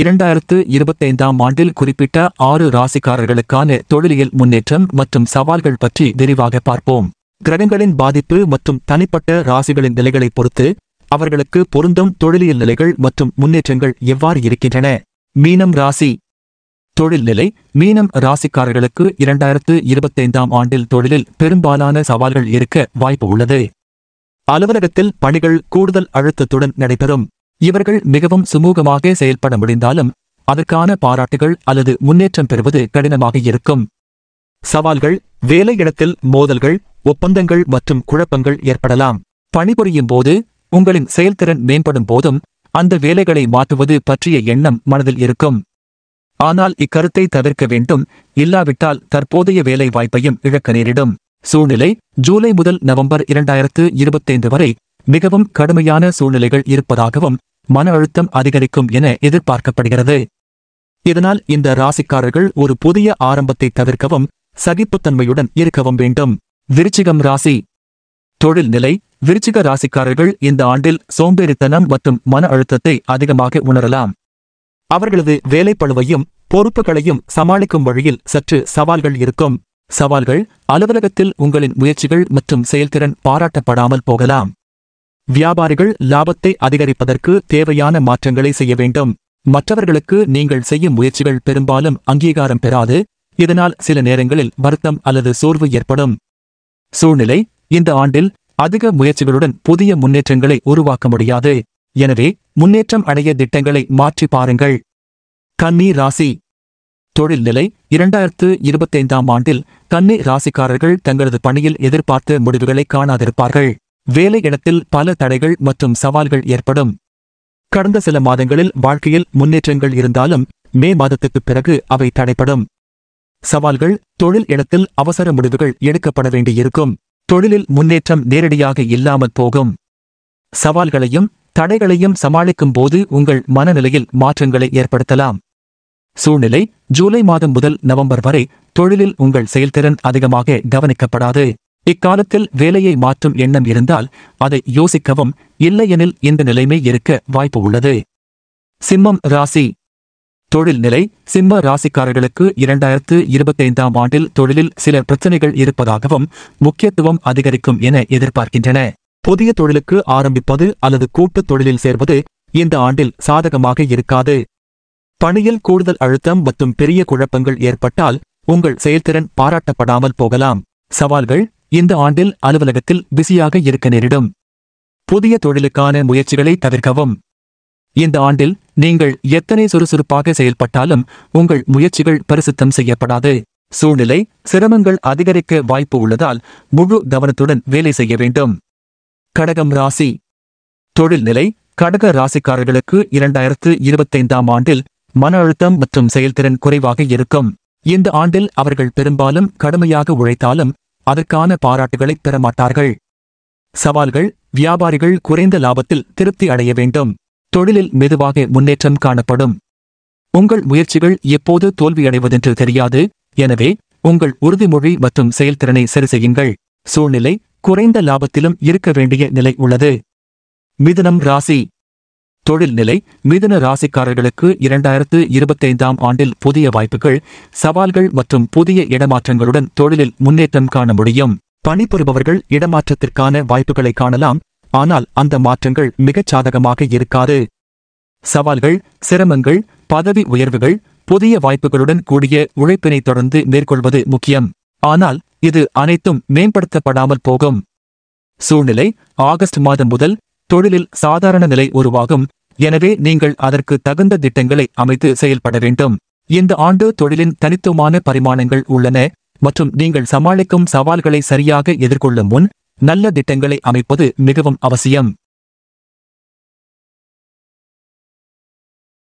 இரண்டாயிரத்து இருபத்தைந்தாம் ஆண்டில் குறிப்பிட்ட ஆறு ராசிக்காரர்களுக்கான தொழிலியல் முன்னேற்றம் மற்றும் சவால்கள் பற்றி விரிவாக பார்ப்போம் கிரகங்களின் பாதிப்பு மற்றும் தனிப்பட்ட ராசிகளின் நிலைகளை பொறுத்து அவர்களுக்கு பொருந்தும் தொழிலியல் நிலைகள் மற்றும் முன்னேற்றங்கள் எவ்வாறு இருக்கின்றன மீனம் ராசி தொழில்நிலை மீனம் ராசிக்காரர்களுக்கு இரண்டாயிரத்து இருபத்தைந்தாம் ஆண்டில் தொழிலில் பெரும்பாலான சவால்கள் இருக்க வாய்ப்பு உள்ளது அலுவலகத்தில் பணிகள் கூடுதல் அழுத்தத்துடன் நடைபெறும் இவர்கள் மிகவும் சுமூகமாக செயல்பட முடிந்தாலும் அதற்கான பாராட்டுகள் அல்லது முன்னேற்றம் பெறுவது கடினமாக இருக்கும் சவால்கள் வேலையிடத்தில் மோதல்கள் ஒப்பந்தங்கள் மற்றும் குழப்பங்கள் ஏற்படலாம் பணிபுரியும் போது உங்களின் செயல்திறன் மேம்படும் போதும் அந்த வேலைகளை மாற்றுவது பற்றிய எண்ணம் மனதில் இருக்கும் ஆனால் இக்கருத்தை தவிர்க்க வேண்டும் இல்லாவிட்டால் தற்போதைய வேலை வாய்ப்பையும் இழக்க நேரிடும் சூழ்நிலை ஜூலை முதல் நவம்பர் இரண்டாயிரத்து இருபத்தைந்து வரை மிகவும் கடுமையான சூழ்நிலைகள் இருப்பதாகவும் மன அழுத்தம் அதிகரிக்கும் என எதிர்பார்க்கப்படுகிறது இதனால் இந்த ராசிக்காரர்கள் ஒரு புதிய ஆரம்பத்தை தவிர்க்கவும் சகிப்புத்தன்மையுடன் இருக்கவும் வேண்டும் விருச்சிகம் ராசி தொழில் நிலை விருச்சிக ராசிக்காரர்கள் இந்த ஆண்டில் சோம்பேறித்தனம் மற்றும் மன அழுத்தத்தை அதிகமாக உணரலாம் அவர்களது வேலைப்பழுவையும் பொறுப்புகளையும் சமாளிக்கும் வழியில் சற்று சவால்கள் இருக்கும் சவால்கள் அலுவலகத்தில் உங்களின் முயற்சிகள் மற்றும் செயல்திறன் பாராட்டப்படாமல் போகலாம் வியாபாரிகள் லாபத்தை அதிகரிப்பதற்கு தேவையான மாற்றங்களை செய்ய வேண்டும் மற்றவர்களுக்கு நீங்கள் செய்யும் முயற்சிகள் பெரும்பாலும் அங்கீகாரம் பெறாது இதனால் சில நேரங்களில் வருத்தம் அல்லது சோர்வு ஏற்படும் சூழ்நிலை இந்த ஆண்டில் அதிக முயற்சிகளுடன் புதிய முன்னேற்றங்களை உருவாக்க முடியாது எனவே முன்னேற்றம் அடைய திட்டங்களை மாற்றி பாருங்கள் கன்னி ராசி தொழில் நிலை இரண்டாயிரத்து இருபத்தைந்தாம் ஆண்டில் கன்னி ராசிக்காரர்கள் தங்களது பணியில் எதிர்பார்த்த முடிவுகளை காணாதிருப்பார்கள் வேலை இடத்தில் பல தடைகள் மற்றும் சவால்கள் ஏற்படும் கடந்த சில மாதங்களில் வாழ்க்கையில் முன்னேற்றங்கள் இருந்தாலும் மே மாதத்துக்குப் பிறகு அவை தடைப்படும் சவால்கள் தொழில் இடத்தில் அவசர முடிவுகள் எடுக்கப்பட வேண்டியிருக்கும் தொழிலில் முன்னேற்றம் நேரடியாக இல்லாமல் போகும் சவால்களையும் தடைகளையும் சமாளிக்கும் போது உங்கள் மனநிலையில் மாற்றங்களை ஏற்படுத்தலாம் சூழ்நிலை ஜூலை மாதம் முதல் நவம்பர் வரை தொழிலில் உங்கள் செயல்திறன் அதிகமாக கவனிக்கப்படாது இக்காலத்தில் வேலையை மாற்றும் எண்ணம் இருந்தால் அதை யோசிக்கவும் இல்லையெனில் இந்த நிலைமை இருக்க வாய்ப்பு உள்ளது சிம்மம் ராசி தொழில் நிலை சிம்ம ராசிக்காரர்களுக்கு இரண்டாயிரத்து இருபத்தைந்தாம் ஆண்டில் தொழிலில் சில பிரச்சனைகள் இருப்பதாகவும் முக்கியத்துவம் அதிகரிக்கும் என எதிர்பார்க்கின்றன புதிய தொழிலுக்கு ஆரம்பிப்பது அல்லது கூட்டு தொழிலில் சேர்வது இந்த ஆண்டில் சாதகமாக இருக்காது பணியில் கூடுதல் அழுத்தம் மற்றும் பெரிய குழப்பங்கள் ஏற்பட்டால் உங்கள் செயல்திறன் பாராட்டப்படாமல் போகலாம் சவால்கள் இந்த ஆண்டில் அலுவலகத்தில் பிஸியாக இருக்க நேரிடும் புதிய தொழிலுக்கான முயற்சிகளை தவிர்க்கவும் இந்த ஆண்டில் நீங்கள் எத்தனை சுறுசுறுப்பாக செயல்பட்டாலும் உங்கள் முயற்சிகள் பரிசுத்தம் செய்யப்படாது சூழ்நிலை சிரமங்கள் அதிகரிக்க வாய்ப்பு உள்ளதால் முழு கவனத்துடன் வேலை செய்ய வேண்டும் கடகம் ராசி தொழில்நிலை கடக ராசிக்காரர்களுக்கு இரண்டாயிரத்து இருபத்தைந்தாம் ஆண்டில் மன அழுத்தம் மற்றும் செயல்திறன் குறைவாக இருக்கும் இந்த ஆண்டில் அவர்கள் பெரும்பாலும் கடுமையாக உழைத்தாலும் அதற்கான பாராட்டுகளை பெறமாட்டார்கள் சவால்கள் வியாபாரிகள் குறைந்த லாபத்தில் திருப்தி அடைய வேண்டும் தொழிலில் மெதுவாக முன்னேற்றம் காணப்படும் உங்கள் முயற்சிகள் எப்போது தோல்வியடைவதென்று தெரியாது எனவே உங்கள் உறுதிமொழி மற்றும் செயல்திறனை சரி செய்யுங்கள் சூழ்நிலை குறைந்த லாபத்திலும் இருக்க வேண்டிய நிலை உள்ளது மிதுனம் ராசி தொழில் நிலை மிதுன ராசிக்காரர்களுக்கு இரண்டாயிரத்து இருபத்தைந்தாம் ஆண்டில் புதிய வாய்ப்புகள் சவால்கள் மற்றும் புதிய இடமாற்றங்களுடன் தொழிலில் முன்னேற்றம் காண முடியும் பணிபுரிபவர்கள் இடமாற்றத்திற்கான வாய்ப்புகளை காணலாம் ஆனால் அந்த மாற்றங்கள் மிகச் சாதகமாக இருக்காது சவால்கள் சிரமங்கள் பதவி உயர்வுகள் புதிய வாய்ப்புகளுடன் கூடிய உழைப்பினை தொடர்ந்து மேற்கொள்வது முக்கியம் ஆனால் இது அனைத்தும் மேம்படுத்தப்படாமல் போகும் சூழ்நிலை ஆகஸ்ட் மாதம் முதல் தொழிலில் சாதாரண நிலை உருவாகும் எனவே நீங்கள் அதற்கு தகுந்த திட்டங்களை அமைத்து செயல்பட வேண்டும் இந்த ஆண்டு தொழிலின் தனித்துவமான பரிமாணங்கள் உள்ளன மற்றும் நீங்கள் சமாளிக்கும் சவால்களை சரியாக எதிர்கொள்ளும் முன் நல்ல திட்டங்களை அமைப்பது மிகவும் அவசியம்